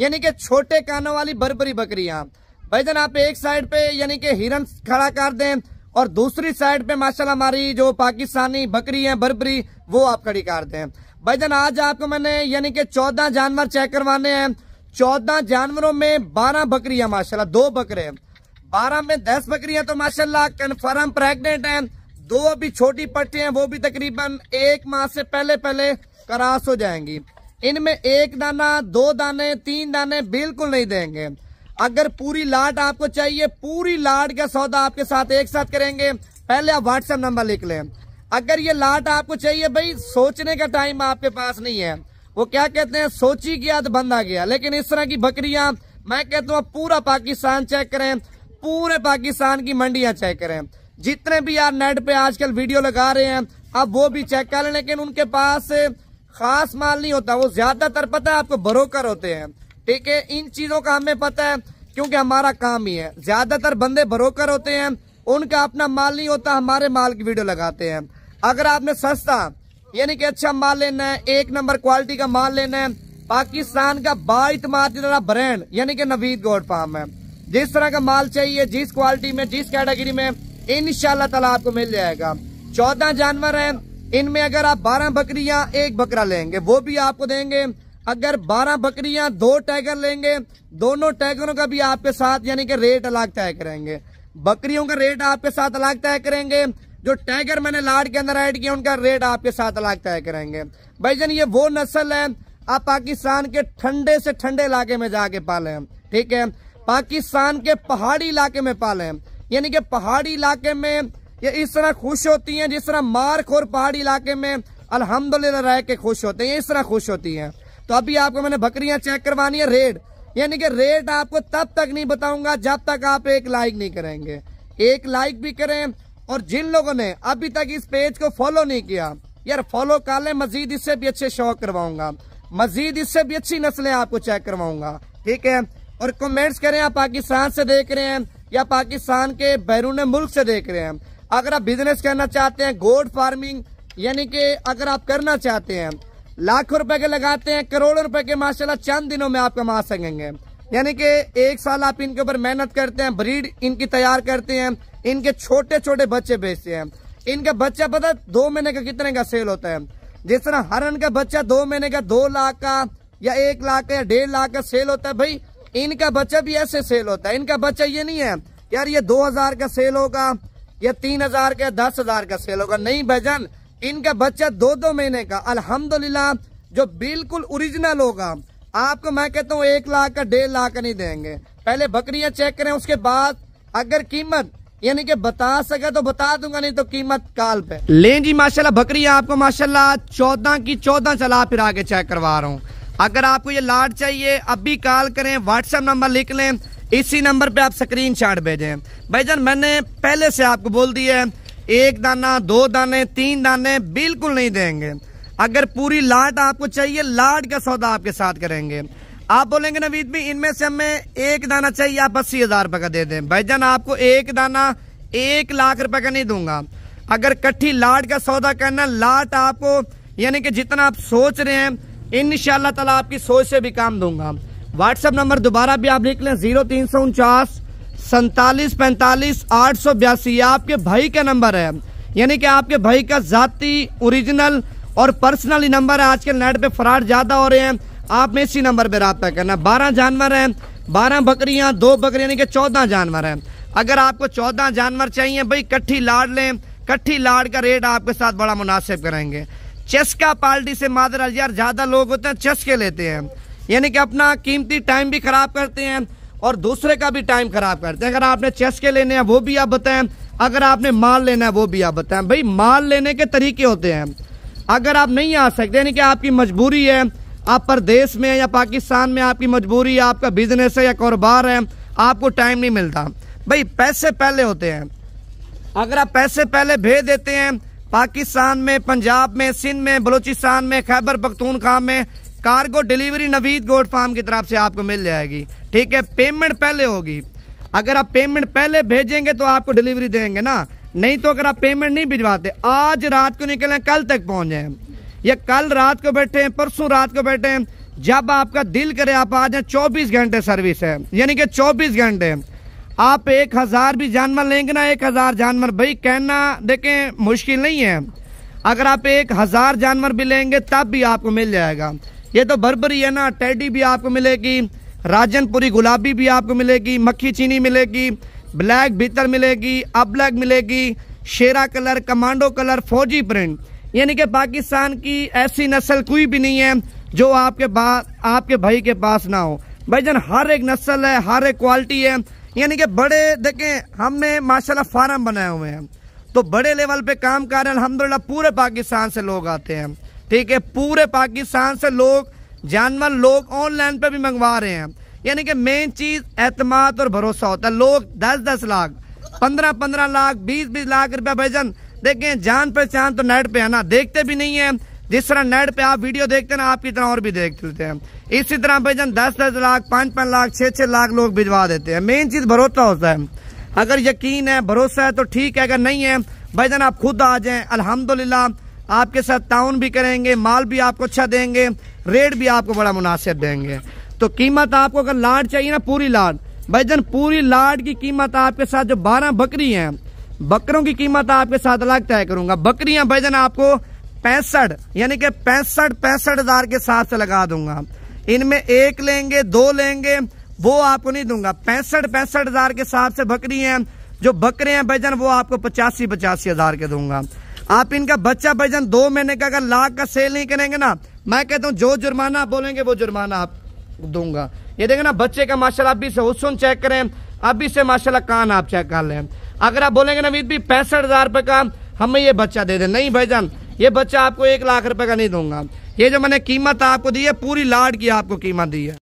यानी कि छोटे कानों वाली बरबरी भाई भाईजान आप एक साइड पे यानी कि हिरन खड़ा कर दें और दूसरी साइड पे माशाल्लाह हमारी जो पाकिस्तानी बकरी है बरबरी वो आप खड़ी कर दें भाईजान आज आपको मैंने यानी कि चौदह जानवर चेक करवाने हैं चौदह जानवरों में बारह बकरिया माशाला दो बकरे बारह में दस बकरियां तो माशाला कन्फर्म प्रेगनेंट है दो अभी छोटी पट्टी हैं वो भी तकरीबन एक माह से पहले पहले करास हो जाएंगी इनमें एक दाना दो दाने तीन दाने बिल्कुल नहीं देंगे अगर पूरी लाट आपको चाहिए पूरी लाट का सौदा आपके साथ एक साथ करेंगे पहले आप व्हाट्सएप नंबर लिख लें अगर ये लाट आपको चाहिए भाई सोचने का टाइम आपके पास नहीं है वो क्या कहते हैं सोची गया तो बंद आ गया लेकिन इस तरह की बकरियां मैं कहता हूँ पूरा पाकिस्तान चेक करें पूरे पाकिस्तान की मंडियां चेक करें जितने भी यार नेट पे आजकल वीडियो लगा रहे हैं आप वो भी चेक कर लेकिन उनके पास खास माल नहीं होता वो ज्यादातर पता है आपको ब्रोकर होते हैं ठीक है इन चीजों का हमें पता है क्योंकि हमारा काम ही है ज्यादातर बंदे ब्रोकर होते हैं उनका अपना माल नहीं होता हमारे माल की वीडियो लगाते हैं अगर आपने सस्ता यानी कि अच्छा माल लेना है एक नंबर क्वालिटी का माल लेना है पाकिस्तान का बाइट मार्जिन ब्रांड यानी कि नवीद गोड फार्म है जिस तरह का माल चाहिए जिस क्वालिटी में जिस कैटेगरी में इन ताला आपको मिल जाएगा चौदह जानवर है इनमें अगर आप बारह बकरियां एक बकरा लेंगे वो भी आपको देंगे अगर बारह बकरियां दो टाइगर लेंगे दोनों टाइगरों का भी आपके साथ यानी कि रेट अलग तय करेंगे बकरियों का रेट आपके साथ अलग तय करेंगे जो टाइगर मैंने लाड के अंदर ऐड किया उनका रेट आपके साथ अलग तय करेंगे भाई जान ये वो नस्ल है आप पाकिस्तान के ठंडे से ठंडे इलाके में जाके पाले ठीक है पाकिस्तान के पहाड़ी इलाके में पाले यानी कि पहाड़ी इलाके में ये इस तरह खुश होती हैं जिस तरह मार्क और पहाड़ी इलाके में अल्हम्दुलिल्लाह रह के खुश होते हैं इस तरह खुश होती हैं तो अभी आपको मैंने बकरियां चेक करवानी है रेट यानी कि रेट आपको तब तक नहीं बताऊंगा जब तक आप एक लाइक नहीं करेंगे एक लाइक भी करें और जिन लोगों ने अभी तक इस पेज को फॉलो नहीं किया यार फॉलो कर लें मजीद इससे भी अच्छे शौक करवाऊंगा मजीद इससे भी अच्छी नस्लें आपको चेक करवाऊंगा ठीक है और कमेंट्स करें आप पाकिस्तान से देख रहे हैं या पाकिस्तान के बैरून मुल्क से देख रहे हैं अगर आप बिजनेस करना चाहते हैं गोड फार्मिंग यानी कि अगर आप करना चाहते हैं लाखों रुपए के लगाते हैं करोड़ों रुपए के माशाल्लाह चंद दिनों में आप कमा सकेंगे यानी कि एक साल आप इनके ऊपर मेहनत करते हैं ब्रीड इनकी तैयार करते हैं इनके छोटे छोटे बच्चे बेचते हैं इनका बच्चा पता दो महीने का कितने का सेल होता है जिस तरह हरन का बच्चा दो महीने का दो लाख का या एक लाख का या डेढ़ लाख का सेल होता है भाई इनका बच्चा भी ऐसे सेल होता है इनका बच्चा ये नहीं है यार ये दो हजार का सेल होगा ये तीन हजार के दस हजार का सेल होगा नहीं भजन इनका बच्चा दो दो महीने का अल्हम्दुलिल्लाह जो बिल्कुल ओरिजिनल होगा आपको मैं कहता हूँ एक लाख का डेढ़ लाख का नहीं देंगे पहले बकरियां चेक करें उसके बाद अगर कीमत यानी कि बता सके तो बता दूंगा नहीं तो कीमत काल पे ले जी माशाल्लाह बकरियां आपको माशाल्लाह चौदह की चौदह चला फिर आगे चेक करवा रहा हूँ अगर आपको ये लाट चाहिए अभी कॉल करें व्हाट्सएप नंबर लिख लें इसी नंबर पे आप स्क्रीन शॉट भेजें जान मैंने पहले से आपको बोल दिया है एक दाना दो दाने तीन दाने बिल्कुल नहीं देंगे अगर पूरी लाट आपको चाहिए लाट का सौदा आपके साथ करेंगे आप बोलेंगे नवीद भी इनमें से हमें एक दाना चाहिए आप अस्सी हजार रुपये का दे दें जान आपको एक दाना एक लाख रुपए का नहीं दूंगा अगर कट्ठी लाट का सौदा करना लाट आपको यानी कि जितना आप सोच रहे हैं इन ताला आपकी सोच से भी काम दूंगा व्हाट्सएप नंबर दोबारा भी आप लिख लें जीरो तीन सौ उनचास सैतालीस पैंतालीस आठ सौ बयासी आपके भाई का नंबर है यानी कि आपके भाई का जाति ओरिजिनल और पर्सनली नंबर है आजकल नेट पे फ्रॉड ज़्यादा हो रहे हैं आपने इसी नंबर पर रबा करना बारह जानवर हैं बारह बकरियाँ दो बकरियां यानी कि चौदह जानवर हैं अगर आपको चौदह जानवर चाहिए भाई कट्ठी लाड़ लें कट्ठी लाड़ का रेट आपके साथ बड़ा मुनासिब करेंगे चेस का पार्टी से मादर यार ज़्यादा लोग होते हैं चेस के लेते हैं यानी कि अपना कीमती टाइम भी ख़राब करते हैं और दूसरे का भी टाइम ख़राब करते हैं अगर आपने चेस के लेने हैं वो भी आप बताएं अगर आपने माल लेना है वो भी आप बताएं भाई माल लेने के तरीके होते हैं अगर आप नहीं आ सकते यानी कि आपकी मजबूरी है आप परदेश में या पाकिस्तान में आपकी मजबूरी है आपका बिजनेस है या कारोबार है आपको टाइम नहीं मिलता भाई पैसे पहले होते हैं अगर आप पैसे पहले भेज देते हैं पाकिस्तान में पंजाब में सिंध में बलूचिस्तान में खैबर खाम में कार्गो डिलीवरी नवीद गोड फार्म की तरफ से आपको मिल जाएगी ठीक है पेमेंट पहले होगी अगर आप पेमेंट पहले भेजेंगे तो आपको डिलीवरी देंगे ना नहीं तो अगर आप पेमेंट नहीं भिजवाते आज रात को निकलें कल तक पहुंच जाए या कल रात को बैठे हैं परसों रात को बैठे हैं जब आपका दिल करे आप आ जाए चौबीस घंटे सर्विस है यानी कि चौबीस घंटे आप एक हज़ार भी जानवर लेंगे ना एक हज़ार जानवर भाई कहना देखें मुश्किल नहीं है अगर आप एक हज़ार जानवर भी लेंगे तब भी आपको मिल जाएगा ये तो बर्बरी है ना टेडी भी आपको मिलेगी राजनपुरी गुलाबी भी आपको मिलेगी मक्खी चीनी मिलेगी ब्लैक भीतर मिलेगी अब ब्लैक मिलेगी शेरा कलर कमांडो कलर फौजी प्रिंट यानी कि पाकिस्तान की ऐसी नस्ल कोई भी नहीं है जो आपके पास आपके भाई के पास ना हो भाई जन हर एक नस्ल है हर एक क्वालिटी है यानी कि बड़े देखें हमने माशाल्लाह फार्म बनाए हुए हैं तो बड़े लेवल पे काम कर रहे हैं अलहमदिल्ला पूरे पाकिस्तान से लोग आते हैं ठीक है पूरे पाकिस्तान से लोग जानवर लोग ऑनलाइन पे भी मंगवा रहे हैं यानी कि मेन चीज़ एतमाद और भरोसा होता है लोग दस दस लाख पंद्रह पंद्रह लाख बीस बीस लाख रुपया भेजन देखें जान पहचान तो नेट पे है ना देखते भी नहीं है जिस तरह नेट पे आप वीडियो देखते हैं ना आपकी तरह और भी देख लेते हैं इसी तरह भाईजान दस दस लाख पाँच पाँच लाख छः छः लाख लोग भिजवा देते हैं मेन चीज़ भरोसा होता है अगर यकीन है भरोसा है तो ठीक है अगर नहीं है भाईजान आप खुद आ जाएं अल्हम्दुलिल्लाह आपके साथ ताउन भी करेंगे माल भी आपको अच्छा देंगे रेट भी आपको बड़ा मुनासिब देंगे तो कीमत आपको अगर लाड चाहिए ना पूरी लाड भाईजान पूरी लाड की कीमत आपके साथ जो बारह बकरी हैं बकरों की कीमत आपके साथ अलग तय करूंगा बकरियां भाईजान आपको पैंसठ यानी कि पैंसठ पैंसठ हजार के साथ से लगा दूंगा इनमें एक लेंगे दो लेंगे वो आपको नहीं दूंगा पैंसठ पैंसठ हजार के हिसाब से बकरी हैं जो बकरे हैं भजन वो आपको पचासी पचासी हजार के दूंगा आप इनका बच्चा भजन दो महीने का अगर लाख का सेल नहीं करेंगे ना मैं कहता हूँ जो जुर्माना आप बोलेंगे वो जुर्माना आप दूंगा ये देखे ना बच्चे का माशाला अभी से हुसन चेक करें अभी से माशाला कान आप चेक कर लें अगर आप बोलेंगे ना भी पैंसठ हजार रुपये का हमें ये बच्चा दे दें नहीं भाईजान ये बच्चा आपको एक लाख रुपए का नहीं दूंगा ये जो मैंने कीमत आपको दी है पूरी लाड की आपको कीमत दी है